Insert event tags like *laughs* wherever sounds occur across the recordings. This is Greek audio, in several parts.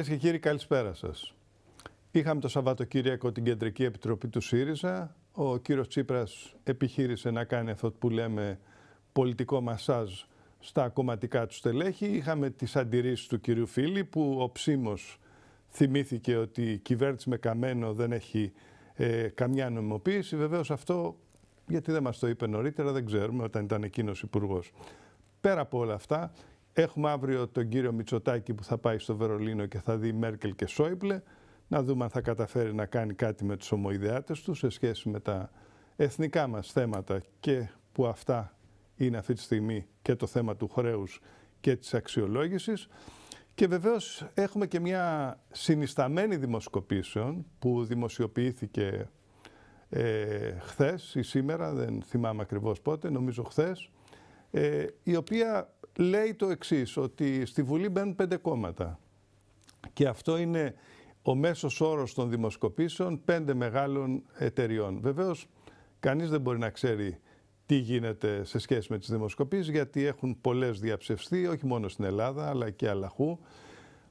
Κυρίες και κύριοι, καλησπέρα σας. Είχαμε το Σαββατοκύριακο την Κεντρική Επιτροπή του ΣΥΡΙΖΑ. Ο κύριος Τσίπρας επιχείρησε να κάνει αυτό που λέμε πολιτικό μασάζ στα κομματικά του στελέχη. Είχαμε τις αντιρρήσεις του κυρίου Φίλη, που ο ψήμος θυμήθηκε ότι η κυβέρνηση με καμένο δεν έχει ε, καμιά νομιμοποίηση. Βεβαίως αυτό, γιατί δεν μας το είπε νωρίτερα, δεν ξέρουμε όταν ήταν εκείνος υπουργός. Πέρα από όλα αυτά, Έχουμε αύριο τον κύριο Μητσοτάκη που θα πάει στο Βερολίνο και θα δει Μέρκελ και Σόιμπλε. Να δούμε αν θα καταφέρει να κάνει κάτι με τους ομοειδεάτες τους σε σχέση με τα εθνικά μας θέματα και που αυτά είναι αυτή τη στιγμή και το θέμα του χρέους και της αξιολόγησης. Και βεβαίως έχουμε και μια συνισταμένη δημοσκοπήσεων που δημοσιοποιήθηκε ε, χθες ή σήμερα, δεν θυμάμαι ακριβώς πότε, νομίζω χθες, ε, η οποία λέει το εξής ότι στη Βουλή μπαίνουν πέντε κόμματα και αυτό είναι ο μέσος όρος των δημοσκοπήσεων πέντε μεγάλων εταιριών. Βεβαίως, κανείς δεν μπορεί να ξέρει τι γίνεται σε σχέση με τις δημοσκοπήσεις, γιατί έχουν πολλές διαψευστεί, όχι μόνο στην Ελλάδα, αλλά και αλλαχού,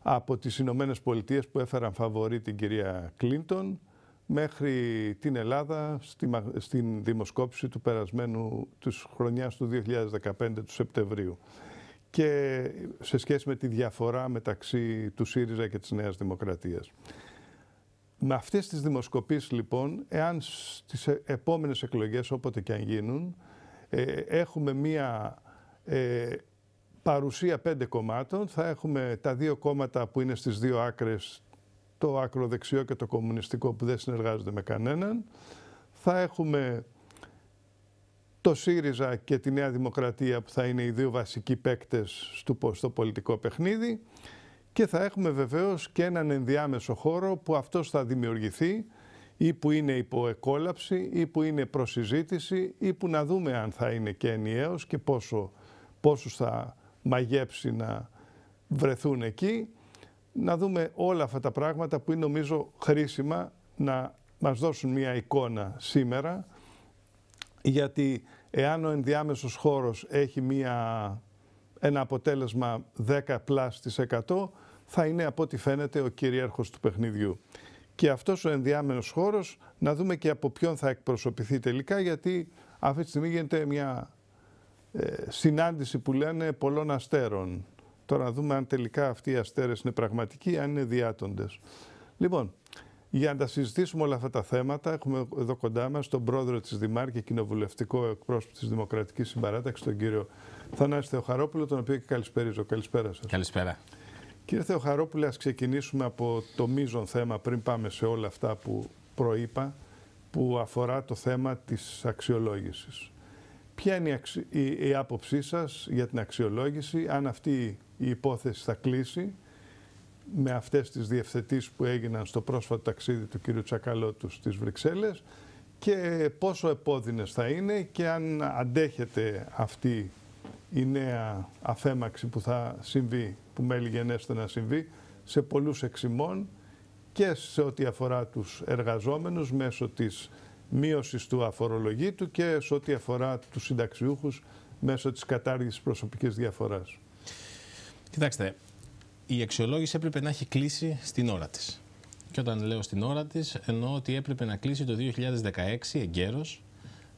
από τις Ηνωμένε Πολιτείες που έφεραν φαβορή την κυρία Κλίντον, μέχρι την Ελλάδα στην δημοσκόπηση του περασμένου της χρονιάς του 2015 του Σεπτεμβρίου και σε σχέση με τη διαφορά μεταξύ του ΣΥΡΙΖΑ και της Νέας Δημοκρατίας. Με αυτές τις δημοσκοπήσεις λοιπόν, εάν στις ε, επόμενες εκλογές όποτε και αν γίνουν, ε, έχουμε μία ε, παρουσία πέντε κομμάτων, θα έχουμε τα δύο κόμματα που είναι στις δύο άκρες, το ακροδεξιό και το κομμουνιστικό που δεν συνεργάζονται με κανέναν, θα έχουμε το ΣΥΡΙΖΑ και τη Νέα Δημοκρατία που θα είναι οι δύο βασικοί παίκτες στο πολιτικό παιχνίδι και θα έχουμε βεβαίως και έναν ενδιάμεσο χώρο που αυτός θα δημιουργηθεί ή που είναι υπό εκόλαψη ή που είναι προσυζήτηση ή που να δούμε αν θα είναι και ενιαίος και πόσο, πόσους θα μαγέψει να βρεθούν εκεί. Να δούμε όλα αυτά τα πράγματα που είναι νομίζω χρήσιμα να μας δώσουν μια εικόνα σήμερα γιατί Εάν ο ενδιάμεσος χώρος έχει μία, ένα αποτέλεσμα 10 πλάς 100, θα είναι από ό,τι φαίνεται ο κυρίαρχος του παιχνιδιού. Και αυτός ο ενδιάμενος χώρος, να δούμε και από ποιον θα εκπροσωπηθεί τελικά, γιατί αυτή τη στιγμή γίνεται μια ε, συνάντηση που λένε πολλών αστέρων. Τώρα να δούμε αν τελικά αυτοί οι αστέρες είναι πραγματικοί, αν είναι διάτοντες. Λοιπόν, για να τα συζητήσουμε όλα αυτά τα θέματα. Έχουμε εδώ κοντά μας τον πρόεδρο της Δημάρ και κοινοβουλευτικό εκπρόσωπο της Δημοκρατικής Συμπαράταξης, τον κύριο Θανάση Θεοχαρόπουλο, τον οποίο και καλησπέριζω. Καλησπέρα σας. Καλησπέρα. Κύριε Θεοχαρόπουλο, ας ξεκινήσουμε από το μείζον θέμα πριν πάμε σε όλα αυτά που προείπα, που αφορά το θέμα της αξιολόγησης. Ποια είναι η, άποψή σας για την αξιολόγηση, αν αυτή η υπόθεση θα κλείσει με αυτές τις διευθετήσεις που έγιναν στο πρόσφατο ταξίδι του κύριου Τσακαλώτου στις Βρυξέλλες και πόσο επώδυνες θα είναι και αν αντέχεται αυτή η νέα αφέμαξη που θα συμβεί, που μέλη γενέστε να συμβεί, σε πολλούς εξημών και σε ό,τι αφορά τους εργαζόμενους μέσω της μείωσης του αφορολογήτου και σε ό,τι αφορά τους συνταξιούχους μέσω της κατάργησης προσωπικής διαφοράς. Κοιτάξτε, η αξιολόγηση έπρεπε να έχει κλείσει στην ώρα της. Και όταν λέω στην ώρα της, εννοώ ότι έπρεπε να κλείσει το 2016 εγκαίρως.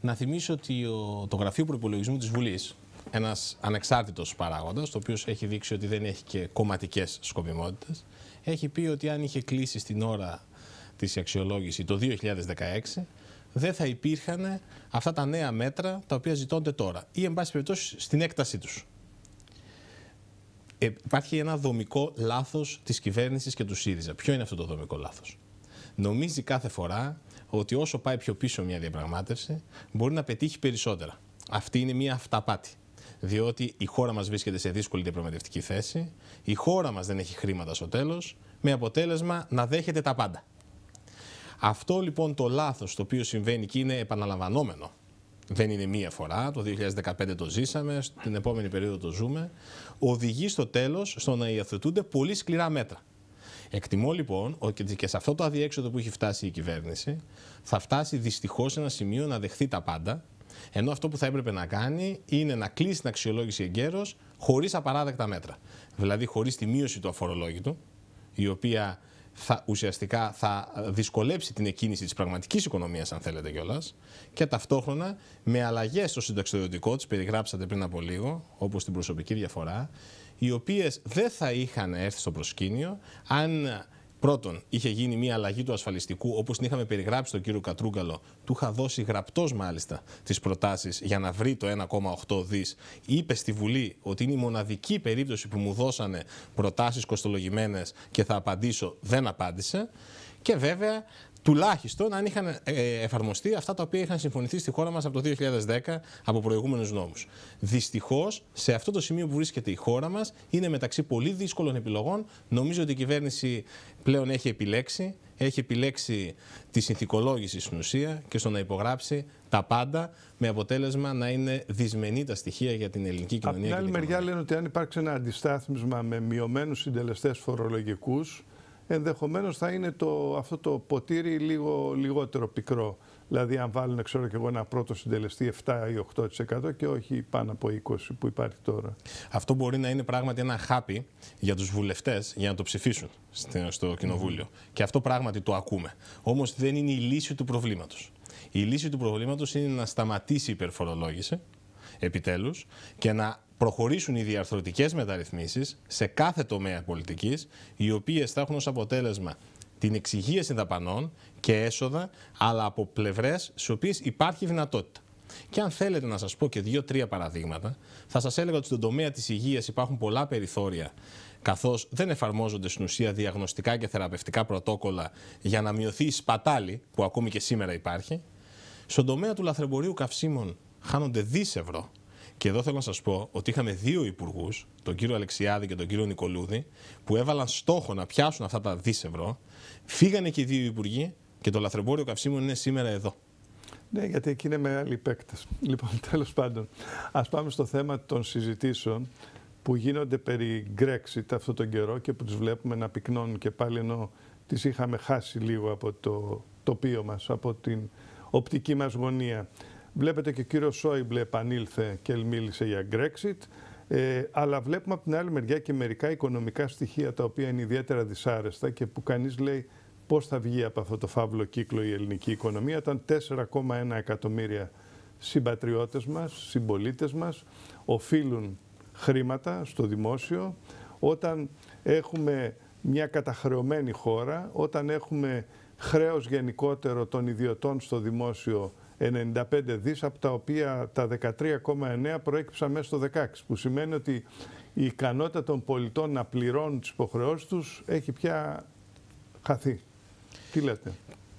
Να θυμίσω ότι το Γραφείο Προπολογισμού της Βουλής, ένας ανεξάρτητος παράγοντας, το οποίο έχει δείξει ότι δεν έχει και κομματικές σκοπιμότητες, έχει πει ότι αν είχε κλείσει στην ώρα της αξιολόγηση το 2016, δεν θα υπήρχαν αυτά τα νέα μέτρα τα οποία ζητώνται τώρα ή, εν πάση περιπτώσει, στην έκτασή τους. Ε, υπάρχει ένα δομικό λάθος της κυβέρνησης και του ΣΥΡΙΖΑ. Ποιο είναι αυτό το δομικό λάθος. Νομίζει κάθε φορά ότι όσο πάει πιο πίσω μια διαπραγμάτευση μπορεί να πετύχει περισσότερα. Αυτή είναι μια αυταπάτη. Διότι η χώρα μας βρίσκεται σε δύσκολη διαπραγματευτική θέση, η χώρα μας δεν έχει χρήματα στο τέλος, με αποτέλεσμα να δέχεται τα πάντα. Αυτό λοιπόν το λάθος το οποίο συμβαίνει και είναι επαναλαμβανόμενο δεν είναι μία φορά, το 2015 το ζήσαμε, στην επόμενη περίοδο το ζούμε, οδηγεί στο τέλος στο να υιοθετούνται πολύ σκληρά μέτρα. Εκτιμώ λοιπόν ότι και σε αυτό το αδιέξοδο που έχει φτάσει η κυβέρνηση θα φτάσει δυστυχώς σε ένα σημείο να δεχθεί τα πάντα. Ενώ αυτό που θα έπρεπε να κάνει είναι να κλείσει την αξιολόγηση εγκαίρως χωρίς απαράδεκτα μέτρα. Δηλαδή χωρίς τη μείωση του αφορολόγητου, η οποία θα, ουσιαστικά θα δυσκολέψει την εκκίνηση της πραγματικής οικονομίας, αν θέλετε κιόλας, και ταυτόχρονα με αλλαγές στο συνταξιδιωτικό τι περιγράψατε πριν από λίγο, όπως την προσωπική διαφορά, οι οποίες δεν θα είχαν έρθει στο προσκήνιο αν Πρώτον, είχε γίνει μια αλλαγή του ασφαλιστικού, όπως την είχαμε περιγράψει τον κύριο Κατρούγκαλο. Του είχα δώσει γραπτός μάλιστα τις προτάσεις για να βρει το 1,8 δις. Είπε στη Βουλή ότι είναι η μοναδική περίπτωση που μου δώσανε προτάσεις κοστολογημένες και θα απαντήσω. Δεν απάντησε. Και βέβαια τουλάχιστον αν είχαν ε, εφαρμοστεί αυτά τα οποία είχαν συμφωνηθεί στη χώρα μας από το 2010 από προηγούμενους νόμους. Δυστυχώς, σε αυτό το σημείο που βρίσκεται η χώρα μας, είναι μεταξύ πολύ δύσκολων επιλογών. Νομίζω ότι η κυβέρνηση πλέον έχει επιλέξει. Έχει επιλέξει τη συνθηκολόγηση στην ουσία και στο να υπογράψει τα πάντα με αποτέλεσμα να είναι δυσμενή τα στοιχεία για την ελληνική κοινωνία. Από την άλλη μεριά λένε ότι αν υπάρξει ένα αντιστάθμισμα με μειωμένους συντελεστές φορολογικούς, ενδεχομένως θα είναι το, αυτό το ποτήρι λίγο λιγότερο πικρό. Δηλαδή αν βάλουν, ξέρω και εγώ, ένα πρώτο συντελεστή 7 ή 8% και όχι πάνω από 20 που υπάρχει τώρα. Αυτό μπορεί να είναι πράγματι ένα χάπι για τους βουλευτές για να το ψηφίσουν στο Κοινοβούλιο. Και αυτό πράγματι το ακούμε. Όμως δεν είναι η λύση του προβλήματος. Η λύση του προβλήματος είναι να σταματήσει η υπερφορολόγηση, επιτέλους, και να προχωρήσουν οι διαρθρωτικές μεταρρυθμίσεις σε κάθε τομέα πολιτικής, οι οποίες θα έχουν ως αποτέλεσμα την εξυγίαση δαπανών και έσοδα, αλλά από πλευρές στις οποίες υπάρχει δυνατότητα. Και αν θέλετε να σας πω και δύο-τρία παραδείγματα, θα σας έλεγα ότι στον τομέα της υγείας υπάρχουν πολλά περιθώρια, καθώς δεν εφαρμόζονται στην ουσία διαγνωστικά και θεραπευτικά πρωτόκολλα για να μειωθεί η σπατάλη που ακόμη και σήμερα υπάρχει. Στον τομέα του λαθρεμπορίου καυσίμων χάνονται δις και εδώ θέλω να σας πω ότι είχαμε δύο υπουργούς, τον κύριο Αλεξιάδη και τον κύριο Νικολούδη, που έβαλαν στόχο να πιάσουν αυτά τα δίσευρο. Φύγανε και οι δύο υπουργοί και το λαθρεμπόριο καυσίμων είναι σήμερα εδώ. Ναι, γιατί εκεί είναι μεγάλοι παίκτες. Λοιπόν, *laughs* τέλος πάντων, ας πάμε στο θέμα των συζητήσεων που γίνονται περί Brexit αυτόν τον καιρό και που του βλέπουμε να πυκνώνουν και πάλι ενώ τις είχαμε χάσει λίγο από το τοπίο μας από την οπτική μας γωνία. Βλέπετε και ο κύριος Σόιμπλε επανήλθε και μίλησε για Brexit. Ε, αλλά βλέπουμε από την άλλη μεριά και μερικά οικονομικά στοιχεία τα οποία είναι ιδιαίτερα δυσάρεστα και που κανείς λέει πώς θα βγει από αυτό το φαύλο κύκλο η ελληνική οικονομία. Ήταν 4,1 εκατομμύρια συμπατριώτες μας, συμπολίτες μας, οφείλουν χρήματα στο δημόσιο. Όταν έχουμε μια καταχρεωμένη χώρα, όταν έχουμε χρέος γενικότερο των ιδιωτών στο δημόσιο 95 δις, από τα οποία τα 13,9 προέκυψαν μέσα στο 16, που σημαίνει ότι η ικανότητα των πολιτών να πληρώνουν τις υποχρεώσεις τους έχει πια χαθεί. Τι λέτε.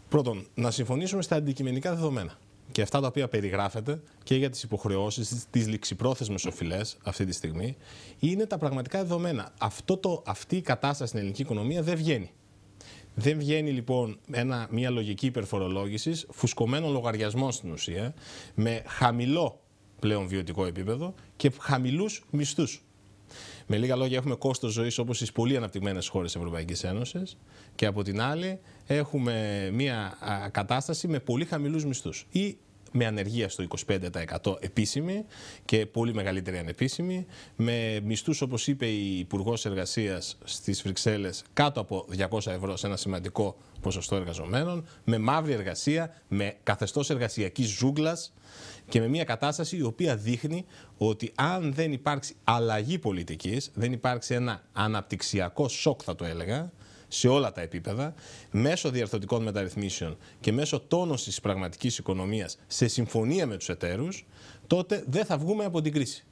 Πρώτον, να συμφωνήσουμε στα αντικειμενικά δεδομένα. Και αυτά τα οποία περιγράφεται και για τις υποχρεώσεις, τις ληξιπρόθεσμες οφειλές αυτή τη στιγμή, είναι τα πραγματικά δεδομένα. Αυτό το, αυτή η κατάσταση στην ελληνική οικονομία δεν βγαίνει. Δεν βγαίνει λοιπόν ένα, μια λογική υπερφορολόγησης, φουσκωμένο λογαριασμό στην ουσία, με χαμηλό πλέον βιωτικό επίπεδο και χαμηλούς μισθούς. Με λίγα λόγια, έχουμε κόστος ζωής όπως στις πολύ αναπτυγμένες χώρες της Ευρωπαϊκής Ένωσης και από την άλλη έχουμε μια κατάσταση με πολύ χαμηλούς μισθούς με ανεργία στο 25% επίσημη και πολύ μεγαλύτερη ανεπίσημη, με μισθούς όπως είπε η Υπουργός Εργασίας στις Βρυξέλλες, κάτω από 200 ευρώ σε ένα σημαντικό ποσοστό εργαζομένων, με μαύρη εργασία, με καθεστώς εργασιακής ζούγκλας και με μια κατάσταση η οποία δείχνει ότι αν δεν υπάρξει αλλαγή πολιτικής, δεν υπάρξει ένα αναπτυξιακό σοκ θα το έλεγα, σε όλα τα επίπεδα, μέσω διαρθωτικών μεταρρυθμίσεων και μέσω τόνωσης της πραγματικής οικονομίας σε συμφωνία με τους εταίρους, τότε δεν θα βγούμε από την κρίση.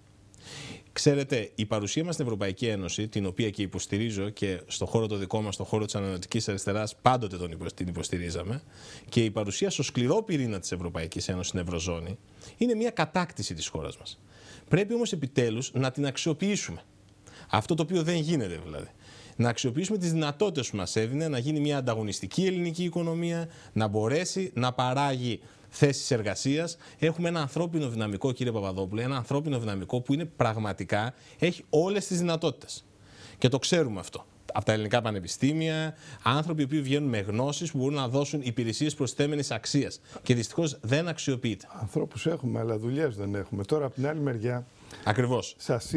Ξέρετε, η παρουσία μας στην Ευρωπαϊκή Ένωση, την οποία και υποστηρίζω και στο χώρο το δικό μας, στον χώρο της ανανοτική αριστεράς, πάντοτε τον την υποστηρίζαμε, και η παρουσία στο σκληρό πυρήνα της Ευρωπαϊκής Ένωσης στην Ευρωζώνη, είναι μια κατάκτηση της χώρας μας. Πρέπει όμως επιτέλους να την αξιοποιήσουμε. Αυτό το οποίο δεν γίνεται δηλαδή να αξιοποιήσουμε τις δυνατότητες που μας έδινε, να γίνει μια ανταγωνιστική ελληνική οικονομία, να μπορέσει να παράγει θέσεις εργασίας. Έχουμε ένα ανθρώπινο δυναμικό, κύριε Παπαδόπουλο, ένα ανθρώπινο δυναμικό που είναι πραγματικά έχει όλες τις δυνατότητες. Και το ξέρουμε αυτό. Από τα ελληνικά πανεπιστήμια, άνθρωποι που βγαίνουν με γνώσεις που μπορούν να δώσουν υπηρεσίες προστέμενη αξίας. Και δυστυχώς δεν αξιοποιείται. Ανθρώπους έχουμε, αλλά δουλειές δεν έχουμε. Τώρα από την άλλη μεριά, Ακριβώς.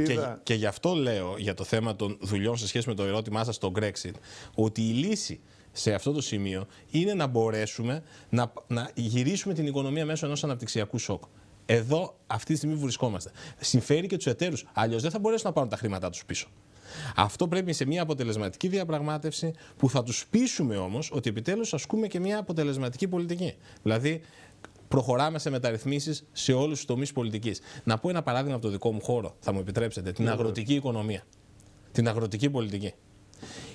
Και, και γι' αυτό λέω για το θέμα των δουλειών σε σχέση με το ερώτημά σας στο Brexit, ότι η λύση σε αυτό το σημείο είναι να μπορέσουμε να, να γυρίσουμε την οικονομία μέσω ενός αναπτυξιακού σοκ. Εδώ αυτή τη στιγμή βρισκόμαστε. Συμφέρει και τους εταίρους. Αλλιώς δεν θα μπορέσουν να πάρουν τα χρήματά τους πίσω. Αυτό πρέπει σε μια αποτελεσματική διαπραγμάτευση που θα τους πείσουμε όμως ότι επιτέλους ασκούμε και μια αποτελεσματική πολιτική. Δηλαδή, προχωράμε σε μεταρρυθμίσεις σε όλους τους τομείς πολιτικής. Να πω ένα παράδειγμα από το δικό μου χώρο, θα μου επιτρέψετε, την ναι, αγροτική οικονομία. Την αγροτική πολιτική.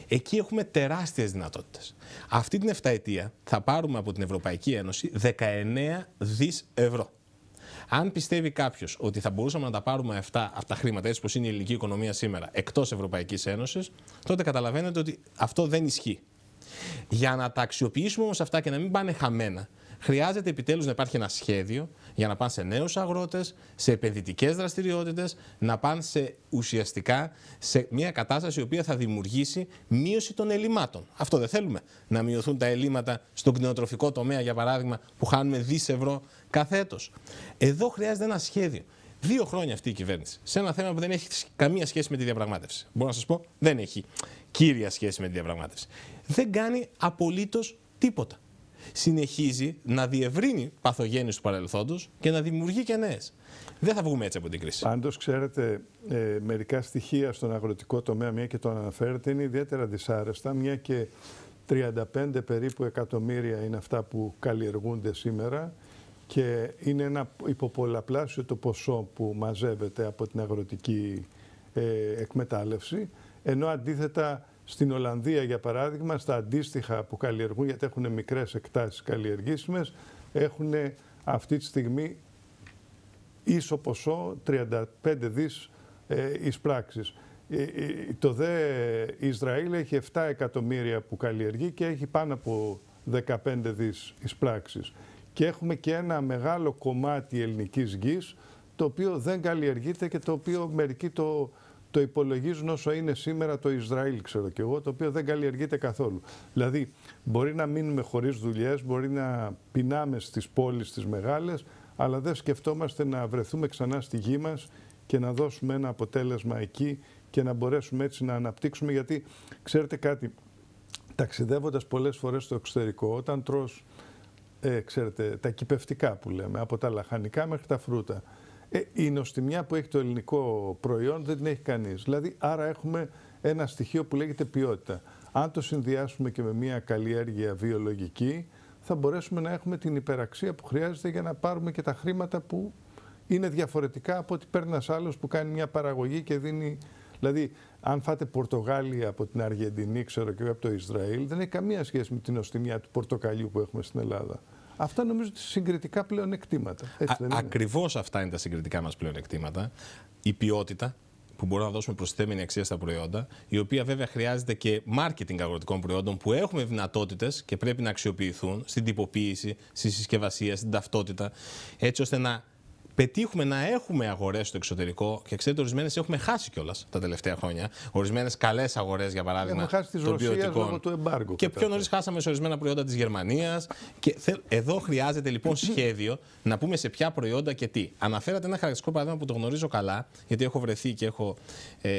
Εκεί έχουμε τεράστιες δυνατότητες. Αυτή την εφταετία θα πάρουμε από την Ευρωπαϊκή Ένωση 19 δις ευρώ. Αν πιστεύει κάποιος ότι θα μπορούσαμε να τα πάρουμε αυτά, αυτά τα χρήματα, έτσι όπω είναι η ελληνική οικονομία σήμερα, εκτός Ευρωπαϊκής Ένωσης, τότε καταλαβαίνετε ότι αυτό δεν ισχύει. Για να τα αξιοποιήσουμε όμως αυτά και να μην πάνε χαμένα, χρειάζεται επιτέλους να υπάρχει ένα σχέδιο για να πάνε σε νέους αγρότες, σε επενδυτικές δραστηριότητες, να πάνε ουσιαστικά σε μια κατάσταση η οποία θα δημιουργήσει μείωση των ελλημάτων. Αυτό δεν θέλουμε. Να μειωθούν τα ελλείμματα στον κτηνοτροφικό τομέα, για παράδειγμα, που χάνουμε δις ευρώ κάθε έτος. Εδώ χρειάζεται ένα σχέδιο. Δύο χρόνια αυτή η κυβέρνηση σε ένα θέμα που δεν έχει καμία σχέση με τη διαπραγμάτευση. Μπορώ να σας πω, δεν έχει κύρια σχέση με τη διαπραγμάτευση. Δεν κάνει απολύτως τίποτα συνεχίζει να διευρύνει παθογένειες του παρελθόντος και να δημιουργεί και νέες. Δεν θα βγούμε έτσι από την κρίση. Πάντως, ξέρετε, ε, μερικά στοιχεία στον αγροτικό τομέα, μια και το αναφέρετε, είναι ιδιαίτερα δυσάρεστα, μια και 35 περίπου εκατομμύρια είναι αυτά που καλλιεργούνται σήμερα και είναι ένα υποπολαπλάσιο το ποσό που μαζεύεται από την αγροτική ε, εκμετάλλευση, ενώ αντίθετα στην Ολλανδία, για παράδειγμα, στα αντίστοιχα που καλλιεργούν, γιατί έχουν μικρές εκτάσεις καλλιεργήσιμες, έχουν αυτή τη στιγμή ίσο ποσό 35 δις ε, εισπράξεις. Ε, ε, το δε Ισραήλ έχει 7 εκατομμύρια που καλλιεργεί και έχει πάνω από 15 δις εισπράξεις. Και έχουμε και ένα μεγάλο κομμάτι ελληνικής γης, το οποίο δεν καλλιεργείται και το οποίο μερικοί το το υπολογίζουν όσο είναι σήμερα το Ισραήλ, ξέρω και εγώ, το οποίο δεν καλλιεργείται καθόλου. Δηλαδή, μπορεί να μείνουμε χωρίς δουλειές, μπορεί να πεινάμε στις πόλεις τις μεγάλες, αλλά δεν σκεφτόμαστε να βρεθούμε ξανά στη γη μας και να δώσουμε ένα αποτέλεσμα εκεί και να μπορέσουμε έτσι να αναπτύξουμε. Γιατί ξέρετε κάτι, ταξιδεύοντας πολλές φορές στο εξωτερικό, όταν τρώ ε, ξέρετε, τα κυπευτικά που λέμε, από τα λαχανικά μέχρι τα φρούτα. Ε, η νοστιμιά που έχει το ελληνικό προϊόν δεν την έχει κανείς. Δηλαδή, άρα έχουμε ένα στοιχείο που λέγεται ποιότητα. Αν το συνδυάσουμε και με μια καλλιέργεια βιολογική, θα μπορέσουμε να έχουμε την υπεραξία που χρειάζεται για να πάρουμε και τα χρήματα που είναι διαφορετικά από ότι παίρνει ένα άλλος που κάνει μια παραγωγή και δίνει. Δηλαδή, αν φάτε Πορτογάλια από την Αργεντινή, ξέρω και από το Ισραήλ, δεν έχει καμία σχέση με την νοστιμιά του πορτοκαλιού που έχουμε στην Ελλάδα. Αυτά νομίζω ότι συγκριτικά πλέον εκτήματα. Ακριβώς αυτά είναι τα συγκριτικά μας πλέον εκτήματα. Η ποιότητα που μπορούμε να δώσουμε προσθέμενη αξία στα προϊόντα, η οποία βέβαια χρειάζεται και marketing αγροτικών προϊόντων που έχουμε δυνατότητες και πρέπει να αξιοποιηθούν στην τυποποίηση, στη συσκευασία, στην ταυτότητα, έτσι ώστε να πετύχουμε να έχουμε αγορές στο εξωτερικό και ξέρετε, ορισμένες έχουμε χάσει κιόλας τα τελευταία χρόνια. Ορισμένες καλές αγορές, για παράδειγμα. Έχουμε χάσει της Ρωσία λόγω του εμπάργου. Και πιο νωρί χάσαμε σε ορισμένα προϊόντα της Γερμανίας. Και εδώ χρειάζεται λοιπόν *clears throat* σχέδιο να πούμε σε ποια προϊόντα και τι. Αναφέρατε ένα χαρακτηριστικό παράδειγμα που το γνωρίζω καλά, γιατί έχω βρεθεί και έχω ε,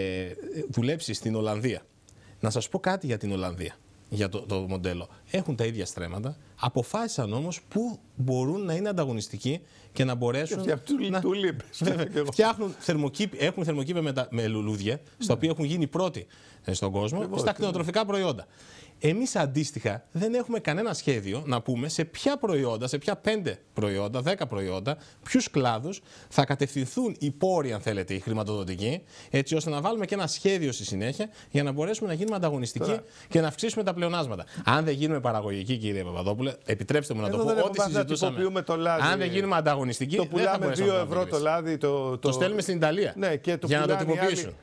δουλέψει στην Ολλανδία. Να σας πω κάτι για την Ολλανδία, για το, το μοντέλο. Έχουν τα ίδια στρέμματα, Αποφάσισαν όμως πού μπορούν να είναι ανταγωνιστικοί και να μπορέσουν. να... *laughs* Φτιάχνουν θερμοκήπη, έχουν θερμοκήπε με, με λουλούδια, στα οποία έχουν γίνει πρώτοι ε, στον κόσμο, στα κτηνοτροφικά προϊόντα. Εμείς αντίστοιχα δεν έχουμε κανένα σχέδιο να πούμε σε ποια προϊόντα, σε ποια πέντε προϊόντα, δέκα προϊόντα, ποιους κλάδους θα κατευθυνθούν οι πόροι, αν θέλετε, οι χρηματοδοτικοί, έτσι ώστε να βάλουμε και ένα σχέδιο στη συνέχεια για να μπορέσουμε να γίνουμε ανταγωνιστικοί και να αυξήσουμε τα πλεονάσματα. Αν δεν γίνουμε παραγωγικοί, κύριε Παπαδόπουλο, Επιτρέψτε μου να το πω. Ό,τι συζητούσαμε. Το λάδι. Αν δεν γίνουμε ανταγωνιστικοί, το πουλάμε 2 ευρώ το λάδι. Το, το... το στέλνουμε στην Ιταλία. Ναι, και το για να το τυποποιήσουν.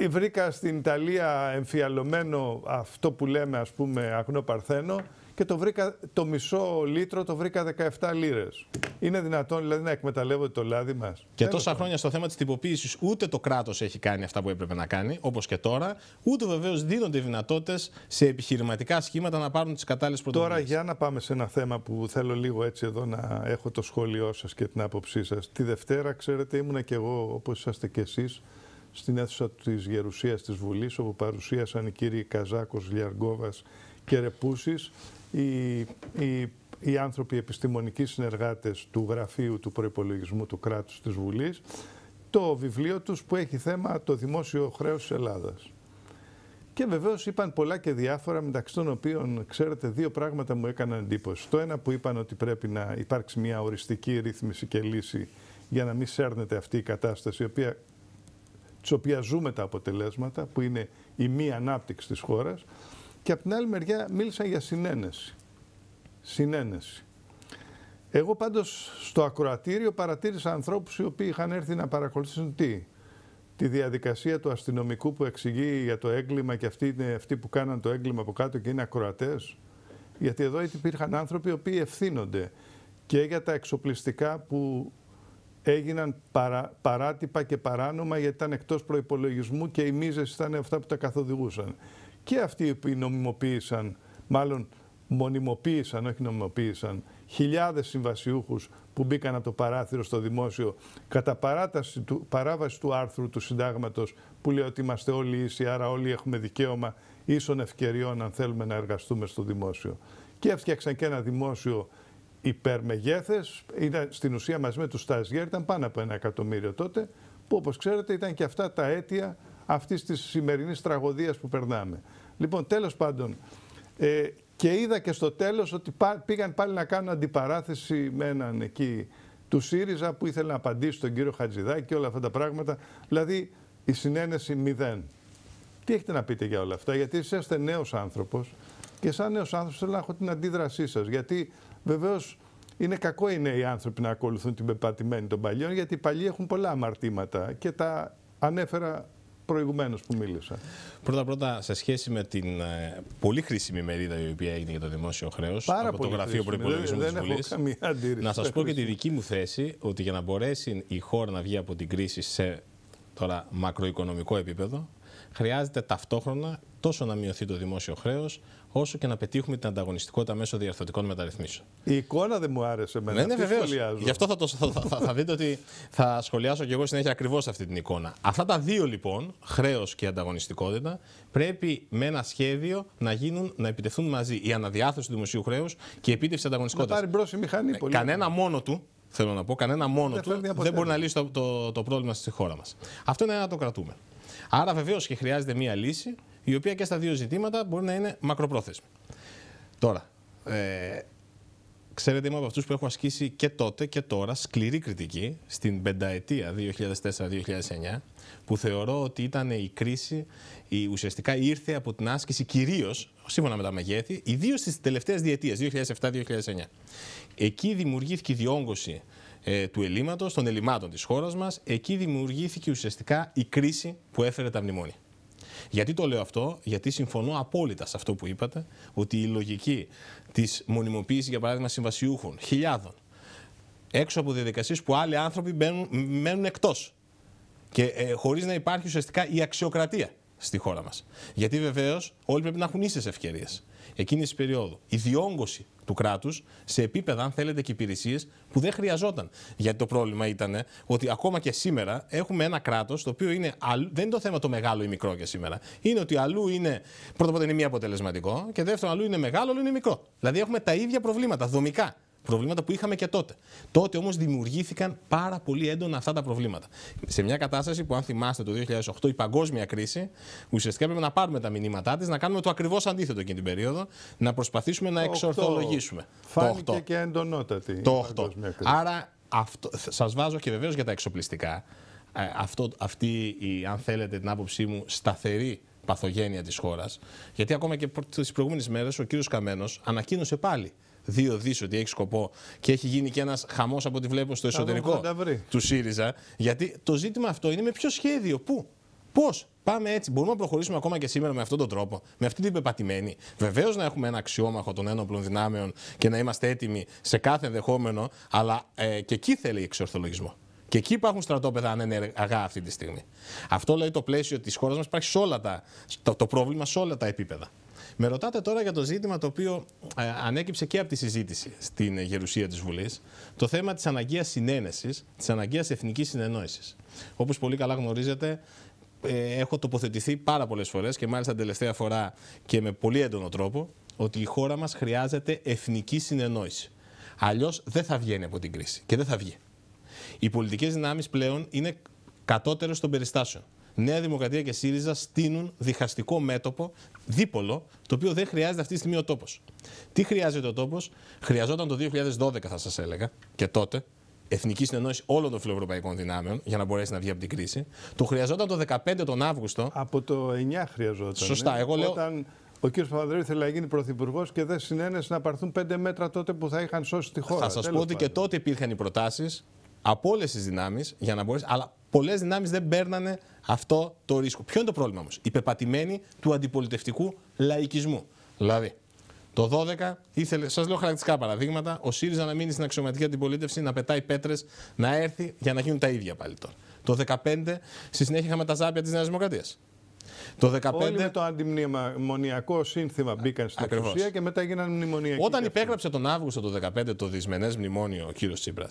Ε, βρήκα στην Ιταλία εμφιαλωμένο αυτό που λέμε, ας πούμε, αγνό παρθένο και το βρήκα το μισό λίτρο, το βρήκα 17 λίρες. Είναι δυνατόν δηλαδή να εκμεταλλεύονται το λάδι μας. Και τόσα χρόνια στο θέμα της τυποποίησης ούτε το κράτος έχει κάνει αυτά που έπρεπε να κάνει, όπως και τώρα, ούτε βεβαίως δίνονται δυνατότητες σε επιχειρηματικά σχήματα να πάρουν τις κατάλληλες πρωτοβουλίε. Τώρα, για να πάμε σε ένα θέμα που θέλω λίγο έτσι εδώ να έχω το σχόλιο σας και την άποψή σας. Τη Δευτέρα, ξέρετε, ήμουνα κι εγώ, όπως είσαστε κι εσείς, στην αίθουσα της Γερουσίας της Βουλής, όπου παρουσίασαν οι κύριοι Καζάκος, Λιαργκόβας και Ρεπούσης οι, οι, άνθρωποι επιστημονικοί συνεργάτες του Γραφείου του Προϋπολογισμού του Κράτους της Βουλής το βιβλίο τους που έχει θέμα το δημόσιο χρέος της Ελλάδας. Και βεβαίως είπαν πολλά και διάφορα, μεταξύ των οποίων, ξέρετε, δύο πράγματα μου έκαναν εντύπωση. Το ένα που είπαν ότι πρέπει να υπάρξει μια οριστική ρύθμιση και λύση για να μην σέρνεται αυτή η κατάσταση, η οποία, ζούμε τα αποτελέσματα, που είναι η μη ανάπτυξη της χώρας και από την άλλη μεριά μίλησαν για συνένεση. Συνένεση. Εγώ πάντως στο ακροατήριο παρατήρησα ανθρώπους οι οποίοι είχαν έρθει να παρακολουθήσουν τι. Τη διαδικασία του αστυνομικού που εξηγεί για το έγκλημα και αυτοί είναι αυτοί που κάναν το έγκλημα από κάτω και είναι ακροατές. Γιατί εδώ υπήρχαν άνθρωποι οι οποίοι ευθύνονται και για τα εξοπλιστικά που έγιναν παρά, παράτυπα και παράνομα γιατί ήταν εκτός προϋπολογισμού και οι μίζες ήταν αυτά που τα καθοδηγούσαν και αυτοί που νομιμοποίησαν, μάλλον μονιμοποίησαν, όχι νομιμοποίησαν, χιλιάδες συμβασιούχους που μπήκαν από το παράθυρο στο δημόσιο κατά παράταση του, παράβαση του άρθρου του συντάγματος που λέει ότι είμαστε όλοι ίσοι, άρα όλοι έχουμε δικαίωμα ίσων ευκαιριών αν θέλουμε να εργαστούμε στο δημόσιο. Και έφτιαξαν και ένα δημόσιο υπερμεγέθες, ήταν στην ουσία μαζί με τους Σταζιέρ, ήταν πάνω από ένα εκατομμύριο τότε, που όπως ξέρετε ήταν και αυτά τα αίτια αυτής της σημερινής τραγωδίας που περνάμε. Λοιπόν, τέλος πάντων, ε, και είδα και στο τέλος ότι πήγαν πάλι να κάνουν αντιπαράθεση με έναν εκεί του ΣΥΡΙΖΑ που ήθελε να απαντήσει τον κύριο Χατζηδάκη και όλα αυτά τα πράγματα. Δηλαδή, η συνένεση μηδέν. Τι έχετε να πείτε για όλα αυτά, γιατί εσείς είστε νέος άνθρωπος και σαν νέος άνθρωπος θέλω να έχω την αντίδρασή σας, γιατί βεβαίως είναι κακό οι νέοι άνθρωποι να ακολουθούν την πεπατημένη των παλιών, γιατί οι παλιοί έχουν πολλά αμαρτήματα και τα ανέφερα προηγουμένως που μίλησα. Πρώτα-πρώτα, σε σχέση με την ε, πολύ χρήσιμη μερίδα η οποία έγινε για το δημόσιο χρέος από πολύ το Γραφείο Προπολογισμού τη Βουλή. Να σας πω και τη δική μου θέση ότι για να μπορέσει η χώρα να βγει από την κρίση σε τώρα μακροοικονομικό επίπεδο, χρειάζεται ταυτόχρονα τόσο να μειωθεί το δημόσιο χρέος, όσο και να πετύχουμε την ανταγωνιστικότητα μέσω διαρθωτικών μεταρρυθμίσεων. Η εικόνα δεν μου άρεσε εμένα. Ναι, ναι βεβαίω. Γι' αυτό θα, θα, θα, δείτε ότι θα σχολιάσω και εγώ συνέχεια ακριβώς αυτή την εικόνα. Αυτά τα δύο λοιπόν, χρέος και ανταγωνιστικότητα, πρέπει με ένα σχέδιο να, γίνουν, να επιτευχθούν μαζί. Η αναδιάθρωση του δημοσίου χρέους και η επίτευξη ανταγωνιστικότητας. πάρει μπρος μηχανή ναι, πολύ. Κανένα μόνο του θέλω να πω, κανένα μόνο του δεν μπορεί να λύσει το, το, πρόβλημα στη χώρα μας. Αυτό είναι ένα το κρατούμε. Άρα βεβαίως και χρειάζεται μία λύση η οποία και στα δύο ζητήματα μπορεί να είναι μακροπρόθεσμη. Τώρα, ε, ξέρετε είμαι από αυτούς που έχω ασκήσει και τότε και τώρα σκληρή κριτική στην πενταετία 2004-2009 που θεωρώ ότι ήταν η κρίση, η, ουσιαστικά ήρθε από την άσκηση κυρίως, σύμφωνα με τα μεγέθη, ιδίως στις τελευταίες διετίες 2007-2009. Εκεί δημιουργήθηκε η διόγκωση ε, του ελλείμματος, των ελλημάτων της χώρας μας, εκεί δημιουργήθηκε ουσιαστικά η κρίση που έφερε τα μνημόνια. Γιατί το λέω αυτό, γιατί συμφωνώ απόλυτα σε αυτό που είπατε, ότι η λογική της μονιμοποίησης, για παράδειγμα, συμβασιούχων χιλιάδων έξω από διαδικασίες που άλλοι άνθρωποι μπαίνουν, μένουν εκτός. Και ε, χωρίς να υπάρχει ουσιαστικά η αξιοκρατία στη χώρα μας. Γιατί βεβαίως όλοι πρέπει να έχουν ίσες ευκαιρίες εκείνης της περίοδου. Η διόγκωση του κράτους σε επίπεδα, αν θέλετε, και υπηρεσίες που δεν χρειαζόταν. Γιατί το πρόβλημα ήταν ότι ακόμα και σήμερα έχουμε ένα κράτος το οποίο είναι, δεν είναι το θέμα το μεγάλο ή μικρό για σήμερα. Είναι ότι αλλού είναι, πρώτα απ' όλα είναι μη αποτελεσματικό και δεύτερον αλλού είναι μεγάλο, αλλού είναι μικρό. Δηλαδή έχουμε τα ίδια προβλήματα δομικά. Προβλήματα που είχαμε και τότε. Τότε όμως δημιουργήθηκαν πάρα πολύ έντονα αυτά τα προβλήματα. Σε μια κατάσταση που, αν θυμάστε, το 2008 η παγκόσμια κρίση, ουσιαστικά έπρεπε να πάρουμε τα μηνύματά της, να κάνουμε το ακριβώς αντίθετο εκείνη την περίοδο, να προσπαθήσουμε να εξορθολογήσουμε. Φάνηκε το 8. και εντονότατη. Το 8. Άρα, σας βάζω και βεβαίως για τα εξοπλιστικά. Ε, αυτό, αυτή, η, αν θέλετε την άποψή μου, σταθερή παθογένεια της χώρας. Γιατί ακόμα και τις προηγούμενες μέρες ο κύριος Καμένος ανακοίνωσε πάλι Δύο δις έχει σκοπό και έχει γίνει και ένας χαμός από ό,τι βλέπω στο εσωτερικό του ΣΥΡΙΖΑ. Γιατί το ζήτημα αυτό είναι με ποιο σχέδιο, πού, πώς. Πάμε έτσι. Μπορούμε να προχωρήσουμε ακόμα και σήμερα με αυτόν τον τρόπο, με αυτή την πεπατημένη. Βεβαίως να έχουμε ένα αξιόμαχο των ένοπλων δυνάμεων και να είμαστε έτοιμοι σε κάθε ενδεχόμενο, αλλά ε, και εκεί θέλει εξορθολογισμό. Και εκεί υπάρχουν στρατόπεδα ανενεργά αυτή τη στιγμή. Αυτό λέει το πλαίσιο της χώρας μας υπάρχει όλα τα, το, το πρόβλημα σε όλα τα επίπεδα. Με ρωτάτε τώρα για το ζήτημα το οποίο ε, ανέκυψε και από τη συζήτηση στην γερουσία της Βουλής, το θέμα της αναγκαίας συνένεσης, της αναγκαίας εθνικής συνεννόησης. Όπως πολύ καλά γνωρίζετε, ε, έχω τοποθετηθεί πάρα πολλές φορές και μάλιστα την τελευταία φορά και με πολύ έντονο τρόπο ότι η χώρα μας χρειάζεται εθνική συνεννόηση. Αλλιώς δεν θα βγαίνει από την κρίση και δεν θα βγει. Οι πολιτικές δυνάμεις πλέον είναι κατώτερες των περιστάσεων. Νέα Δημοκρατία και ΣΥΡΙΖΑ στείνουν διχαστικό μέτωπο, δίπολο, το οποίο δεν χρειάζεται αυτή τη στιγμή ο τόπος. Τι χρειάζεται ο τόπος, χρειαζόταν το 2012, θα σας έλεγα, και τότε, εθνική συνεννόηση όλων των φιλοευρωπαϊκών δυνάμεων για να μπορέσει να βγει από την κρίση. Το χρειαζόταν το 15 τον Αύγουστο. Από το 9 χρειαζόταν. Σωστά. Ε. Εγώ λέω. Όταν... Ο κ. Παπαδρέου ήθελε να γίνει πρωθυπουργός και δεν συνένεσε να πάρθουν πέντε μέτρα τότε που θα είχαν σώσει τη χώρα. Θα σας πω ότι και τότε υπήρχαν οι προτάσεις από όλες τις δυνάμεις για να μπορέσει. Αλλά πολλές δυνάμεις δεν παίρνανε αυτό το ρίσκο. Ποιο είναι το πρόβλημα όμως, η πεπατημένη του αντιπολιτευτικού λαϊκισμού. Δηλαδή, το 12 ήθελε, σας λέω χαρακτηριστικά παραδείγματα, ο ΣΥΡΙΖΑ να μείνει στην αξιωματική αντιπολίτευση, να πετάει πέτρες, να έρθει για να γίνουν τα ίδια πάλι τώρα. Το 15 στη συνέχεια είχαμε τα ζάπια της Νέας Δημοκρατίας. Το 15... Όλοι με το αντιμνημονιακό σύνθημα μπήκαν στην εξουσία και μετά έγιναν μνημονιακοί. Όταν υπέγραψε τον Αύγουστο το 2015 το δυσμενές μνημόνιο ο κύριος Τσίπρας,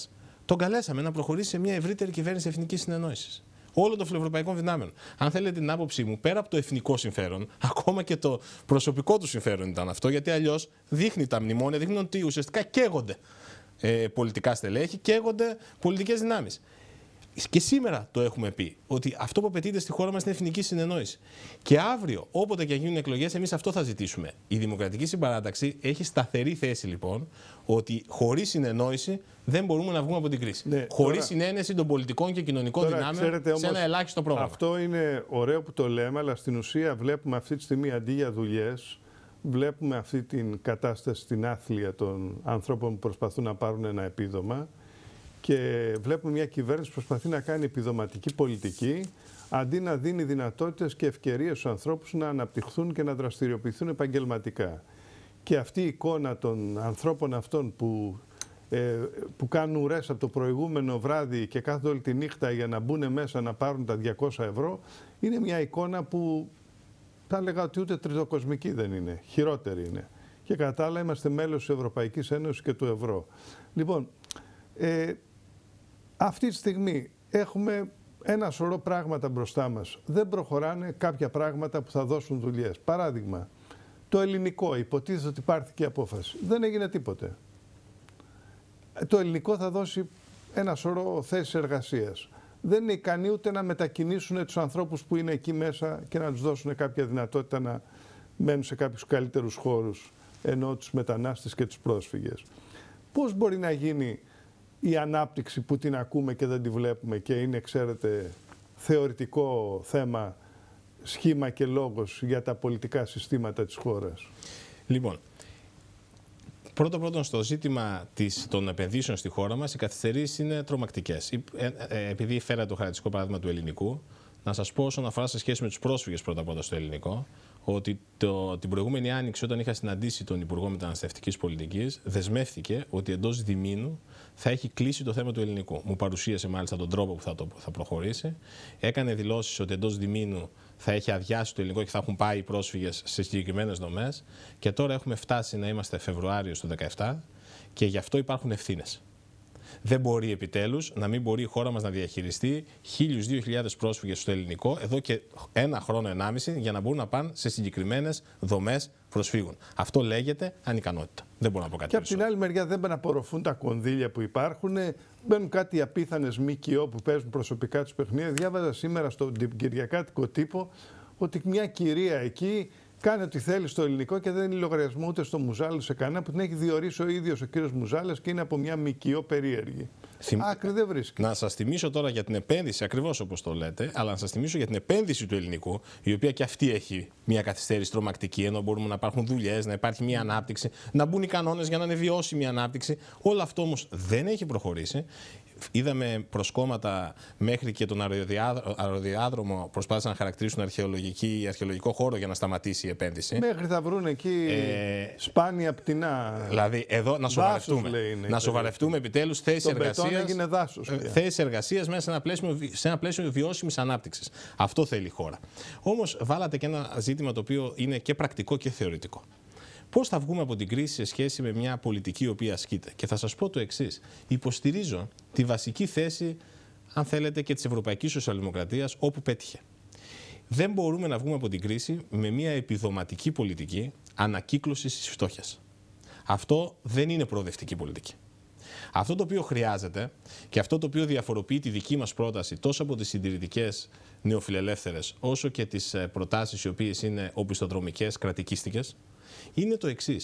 τον καλέσαμε να προχωρήσει σε μια ευρύτερη κυβέρνηση εθνικής συνεννόησης όλων των φιλοευρωπαϊκών δυνάμεων. Αν θέλετε την άποψή μου, πέρα από το εθνικό συμφέρον, ακόμα και το προσωπικό του συμφέρον ήταν αυτό, γιατί αλλιώς δείχνει τα μνημόνια, δείχνουν ότι ουσιαστικά καίγονται ε, πολιτικά στελέχη, καίγονται πολιτικές δυνάμεις. Και σήμερα το έχουμε πει ότι αυτό που απαιτείται στη χώρα μας είναι εθνική συνεννόηση. Και αύριο, όποτε και γίνουν εκλογές, εμείς αυτό θα ζητήσουμε. Η Δημοκρατική Συμπαράταξη έχει σταθερή θέση λοιπόν ότι χωρίς συνεννόηση δεν μπορούμε να βγούμε από την κρίση. Ναι, χωρίς συνένεση των πολιτικών και κοινωνικών τώρα, δυνάμεων ξέρετε, όμως, σε ένα ελάχιστο πρόβλημα. Αυτό είναι ωραίο που το λέμε, αλλά στην ουσία βλέπουμε αυτή τη στιγμή αντί για δουλειές, βλέπουμε αυτή την κατάσταση, στην άθλια των ανθρώπων που προσπαθούν να πάρουν ένα επίδομα και βλέπουμε μια κυβέρνηση που προσπαθεί να κάνει επιδοματική πολιτική αντί να δίνει δυνατότητες και ευκαιρίες στους ανθρώπους να αναπτυχθούν και να δραστηριοποιηθούν επαγγελματικά. Και αυτή η εικόνα των ανθρώπων αυτών που, ε, που κάνουν ουρές από το προηγούμενο βράδυ και κάθονται όλη τη νύχτα για να μπουν μέσα να πάρουν τα 200 ευρώ είναι μια εικόνα που θα έλεγα ότι ούτε τριτοκοσμική δεν είναι, χειρότερη είναι. Και κατά άλλα είμαστε μέλος της Ευρωπαϊκής Ένωσης και του Ευρώ. Λοιπόν, ε, αυτή τη στιγμή έχουμε ένα σωρό πράγματα μπροστά μας. Δεν προχωράνε κάποια πράγματα που θα δώσουν δουλειές. Παράδειγμα, το ελληνικό υποτίθεται ότι πάρθηκε απόφαση. Δεν έγινε τίποτε. Το ελληνικό θα δώσει ένα σωρό θέσεις εργασίας. Δεν είναι ικανοί ούτε να μετακινήσουν τους ανθρώπους που είναι εκεί μέσα και να τους δώσουν κάποια δυνατότητα να μένουν σε κάποιους καλύτερους χώρους ενώ τους μετανάστες και τους πρόσφυγες. Πώς μπορεί να γίνει η ανάπτυξη που την ακούμε και δεν τη βλέπουμε και είναι, ξέρετε, θεωρητικό θέμα, σχήμα και λόγος για τα πολιτικά συστήματα της χώρας. Λοιπόν, πρώτο πρώτον στο ζήτημα της, των επενδύσεων στη χώρα μας, οι καθυστερήσεις είναι τρομακτικές. Ε, ε, ε, επειδή φέρα το χαρακτηριστικό παράδειγμα του ελληνικού, να σας πω όσον αφορά σε σχέση με τους πρόσφυγες πρώτα απ' όλα στο ελληνικό, ότι το, την προηγούμενη άνοιξη, όταν είχα συναντήσει τον Υπουργό Μεταναστευτικής Πολιτικής, δεσμεύτηκε ότι εντός διμήνου θα έχει κλείσει το θέμα του ελληνικού. Μου παρουσίασε μάλιστα τον τρόπο που θα, θα προχωρήσει. Έκανε δηλώσεις ότι εντός διμήνου θα έχει αδειάσει το ελληνικό και θα έχουν πάει οι πρόσφυγες σε συγκεκριμένες δομές. Και τώρα έχουμε φτάσει να είμαστε Φεβρουάριο του 2017 και γι' αυτό υπάρχουν ευθύνες. Δεν μπορεί επιτέλους να μην μπορεί η χώρα μας να διαχειριστει χίλιους-δύο 1.000-2.000 πρόσφυγες στο ελληνικό εδώ και ένα χρόνο, ενάμιση, για να μπορούν να πάνε σε συγκεκριμένες δομές προσφύγων. Αυτό λέγεται ανικανότητα. Δεν μπορώ να πω κάτι. Και από την άλλη μεριά δεν απορροφούν τα κονδύλια που υπάρχουν. Μπαίνουν κάτι απίθανες ΜΚΟ που παίζουν προσωπικά τους παιχνίδια. Διάβαζα σήμερα στον Κυριακάτικο τύπο ότι μια κυρία εκεί Κάνει ό,τι θέλεις στο ελληνικό και δεν είναι λογαριασμό ούτε στο Μουζάλε σε κανένα που την έχει διορίσει ο ίδιος ο κύριος Μουζάλε και είναι από μια μικιό περίεργη. Άκρη δεν βρίσκει. Να σας θυμίσω τώρα για την επένδυση, ακριβώς όπως το λέτε, αλλά να σας θυμίσω για την επένδυση του ελληνικού, η οποία και αυτή έχει μια καθυστέρηση τρομακτική, ενώ μπορούμε να υπάρχουν δουλειές, να υπάρχει μια ανάπτυξη, να μπουν οι κανόνες για να είναι βιώσιμη η ανάπτυξη. Όλο αυτό όμως δεν έχει προχωρήσει είδαμε προσκόμματα μέχρι και τον αεροδιάδρομο προσπάθησαν να χαρακτηρίσουν αρχαιολογική, αρχαιολογικό χώρο για να σταματήσει η επένδυση. Μέχρι θα βρουν εκεί ε, σπάνια πτηνά. Δηλαδή, εδώ να σοβαρευτούμε. Λέει, να σοβαρευτούμε επιτέλους θέσεις εργασία. Ε, θέσεις εργασίας μέσα σε ένα πλαίσιο, σε ένα πλαίσιο βιώσιμης ανάπτυξης. Αυτό θέλει η χώρα. Όμως, βάλατε και ένα ζήτημα το οποίο είναι και πρακτικό και θεωρητικό. Πώς θα βγούμε από την κρίση σε σχέση με μια πολιτική η οποία ασκείται. Και θα σας πω το εξής. Υποστηρίζω τη βασική θέση, αν θέλετε, και της Ευρωπαϊκής Σοσιαλδημοκρατίας όπου πέτυχε. Δεν μπορούμε να βγούμε από την κρίση με μια επιδοματική πολιτική ανακύκλωσης της φτώχειας. Αυτό δεν είναι προοδευτική πολιτική. Αυτό το οποίο χρειάζεται και αυτό το οποίο διαφοροποιεί τη δική μας πρόταση τόσο από τις συντηρητικές νεοφιλελεύθερες όσο και τις ε, προτάσεις οι οποίες είναι οπισθοδρομικές, κρατικίστικες, είναι το εξής.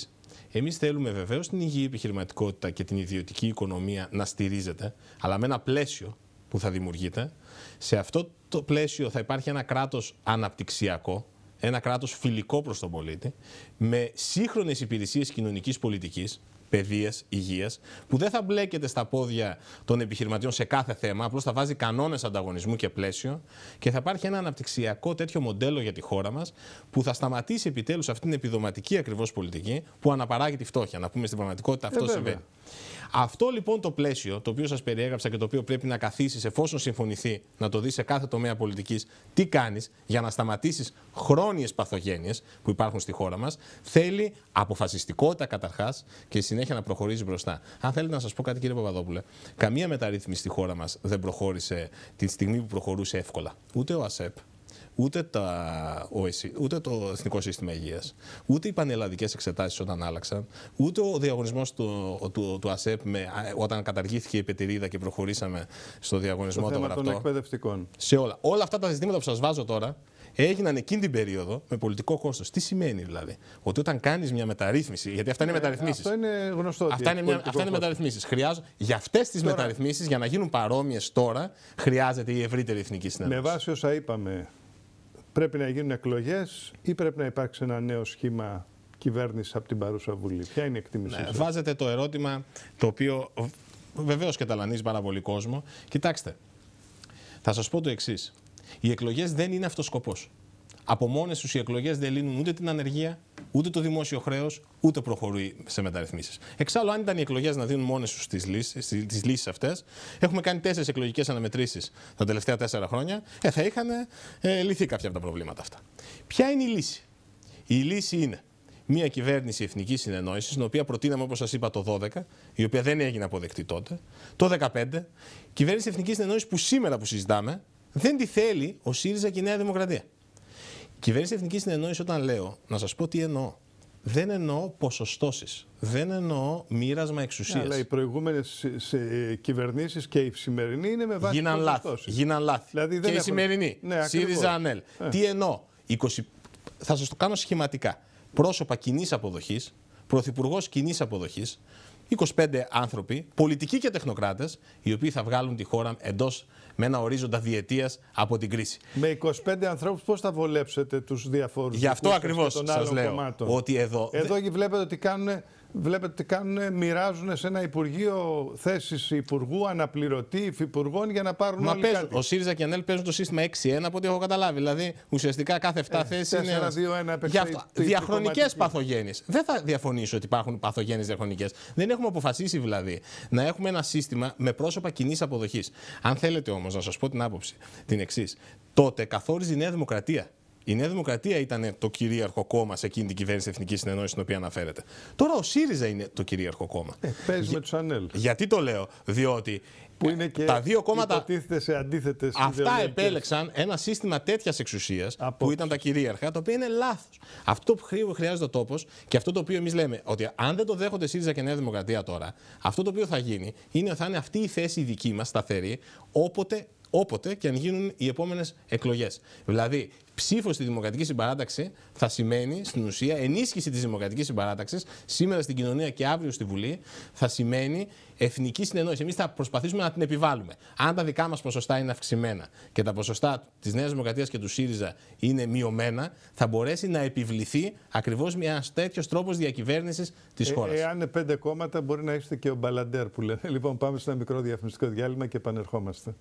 Εμείς θέλουμε βεβαίως την υγιή επιχειρηματικότητα και την ιδιωτική οικονομία να στηρίζεται, αλλά με ένα πλαίσιο που θα δημιουργείται. Σε αυτό το πλαίσιο θα υπάρχει ένα κράτος αναπτυξιακό, ένα κράτος φιλικό προς τον πολίτη, με σύγχρονες υπηρεσίες κοινωνικής πολιτικής, παιδείας, υγείας, που δεν θα μπλέκεται στα πόδια των επιχειρηματιών σε κάθε θέμα, απλώς θα βάζει κανόνες ανταγωνισμού και πλαίσιο και θα υπάρχει ένα αναπτυξιακό τέτοιο μοντέλο για τη χώρα μας που θα σταματήσει επιτέλους αυτή την επιδοματική ακριβώς πολιτική που αναπαράγει τη φτώχεια. Να πούμε στην πραγματικότητα ε, αυτό ε, συμβαίνει. Αυτό λοιπόν το πλαίσιο, το οποίο σας περιέγραψα και το οποίο πρέπει να καθίσεις εφόσον συμφωνηθεί, να το δεις σε κάθε τομέα πολιτικής, τι κάνεις για να σταματήσεις χρόνιες παθογένειες που υπάρχουν στη χώρα μας, θέλει αποφασιστικότητα καταρχάς και συνέχεια να προχωρήσει μπροστά. Αν θέλετε να σας πω κάτι, κύριε Παπαδόπουλε, καμία μεταρρύθμιση στη χώρα μας δεν προχώρησε τη στιγμή που προχωρούσε εύκολα. Ούτε ο ΑΣΕΠ, ούτε, τα, ούτε το Εθνικό Σύστημα Υγείας, ούτε οι πανελλαδικές εξετάσεις όταν άλλαξαν, ούτε ο διαγωνισμός του, του, του ΑΣΕΠ με, όταν καταργήθηκε η πετηρίδα και προχωρήσαμε στο διαγωνισμό των γραπτών. Σε όλα. Όλα αυτά τα ζητήματα που σας βάζω τώρα έγιναν εκείνη την περίοδο με πολιτικό κόστος. Τι σημαίνει δηλαδή, ότι όταν κάνεις μια μεταρρύθμιση, γιατί αυτά είναι ε, μεταρρυθμίσεις. Αυτό είναι γνωστό. Αυτά είναι, είναι μεταρρυθμίσει. Για αυτές τις μεταρρυθμίσεις, για να γίνουν παρόμοιες τώρα, χρειάζεται η ευρύτερη εθνική συνέλευση. Με βάση όσα είπαμε, πρέπει να γίνουν εκλογές ή πρέπει να υπάρξει ένα νέο σχήμα κυβέρνησης από την παρούσα Βουλή. Ποια είναι η εκτίμησή ναι, Βάζετε το ερώτημα το οποίο βεβαίω και ταλανίζει πάρα πολύ κόσμο. Κοιτάξτε, θα σας πω το εξής. Οι εκλογές δεν είναι αυτός σκοπός. Από μόνες τους οι εκλογές δεν λύνουν ούτε την ανεργία, ούτε το δημόσιο χρέος, ούτε προχωρεί σε μεταρρυθμίσεις. Εξάλλου, αν ήταν οι εκλογές να δίνουν μόνες τους τις λύσεις αυτές, έχουμε κάνει τέσσερις εκλογικές αναμετρήσεις τα τελευταία τέσσερα χρόνια, ε, θα είχαν ε, λυθεί κάποια από τα προβλήματα αυτά. Ποια είναι η λύση, Η λύση είναι μια κυβέρνηση εθνικής συνεννόησης, την οποία προτείναμε, όπως σας είπα, το 12, η οποία δεν έγινε αποδεκτή τότε, το 15, κυβέρνηση εθνικής συνεννόησης που σήμερα που συζητάμε, δεν τη θέλει ο ΣΥΡΙΖΑ και η Νέα Δημοκρατία. Η κυβέρνηση Εθνικής Συνεννόησης, όταν λέω, να σας πω τι εννοώ. Δεν εννοώ ποσοστώσεις. Δεν εννοώ μοίρασμα εξουσίας. Ναι, αλλά οι προηγούμενες κυβερνήσεις και η σημερινή είναι με βάση Γίναν λάθη. Γίναν λάθη. Δηλαδή και η σημερινή. Ναι, ΣΥΡΙΖΑ ΑΝΕΛ. Ε. Τι εννοώ. 20... Θα σας το κάνω σχηματικά. Πρόσωπα κοινής αποδοχής, πρωθυπουργός κοινής αποδοχής, 25 άνθρωποι, πολιτικοί και τεχνοκράτες, οι οποίοι θα βγάλουν τη χώρα εντός με ένα ορίζοντα διετίας από την κρίση. Με 25 ανθρώπους, πώς θα βολέψετε τους διαφόρους. Γι' αυτό ακριβώ σα λέω. Κομμάτων. Ότι εδώ... εδώ βλέπετε ότι κάνουν βλέπετε τι κάνουν, μοιράζουν σε ένα υπουργείο θέσεις υπουργού, αναπληρωτή, υφυπουργών για να πάρουν Μα όλοι Ο ΣΥΡΙΖΑ και η ΑΝΕΛ παίζουν το σύστημα 6-1 από ό,τι έχω καταλάβει. Δηλαδή ουσιαστικά κάθε 7 ε, θέσεις είναι. 4-2-1 Διαχρονικέ παθογένειες. Δεν θα διαφωνήσω ότι υπάρχουν παθογένειες διαχρονικές. Δεν έχουμε αποφασίσει δηλαδή να έχουμε ένα σύστημα με πρόσωπα κοινή αποδοχής. Αν θέλετε όμως να σας πω την άποψη την εξής. Τότε καθόριζε η Νέα Δημοκρατία η Νέα Δημοκρατία ήταν το κυρίαρχο κόμμα σε εκείνη την κυβέρνηση Εθνικής Συνεννόησης στην οποία αναφέρεται. Τώρα ο ΣΥΡΙΖΑ είναι το κυρίαρχο κόμμα. Ε, παίζει με του Ανέλ. Γιατί το λέω, Διότι που είναι ε, και τα δύο κόμματα σε αντίθετες αυτά επέλεξαν ένα σύστημα τέτοιας εξουσίας που ήταν τα κυρίαρχα, το οποίο είναι λάθος. Αυτό που χρειάζεται ο τόπος και αυτό το οποίο εμείς λέμε, ότι αν δεν το δέχονται ΣΥΡΙΖΑ και Νέα Δημοκρατία τώρα, αυτό το οποίο θα γίνει είναι ότι θα είναι αυτή η θέση δική μας σταθερή, όποτε όποτε και αν γίνουν οι επόμενες εκλογές. Δηλαδή, ψήφος στη Δημοκρατική Συμπαράταξη θα σημαίνει στην ουσία ενίσχυση της Δημοκρατικής Συμπαράταξης σήμερα στην κοινωνία και αύριο στη Βουλή θα σημαίνει εθνική συνεννόηση. Εμείς θα προσπαθήσουμε να την επιβάλλουμε. Αν τα δικά μας ποσοστά είναι αυξημένα και τα ποσοστά της Νέας Δημοκρατίας και του ΣΥΡΙΖΑ είναι μειωμένα, θα μπορέσει να επιβληθεί ακριβώς μια τέτοιος τρόπος διακυβέρνησης της ε, χώρας. Εάν είναι πέντε κόμματα, μπορεί να έχετε και ο Μπαλαντέρ που λένε. Λοιπόν, πάμε σε ένα μικρό διαφημιστικό διάλειμμα και επανερχόμαστε.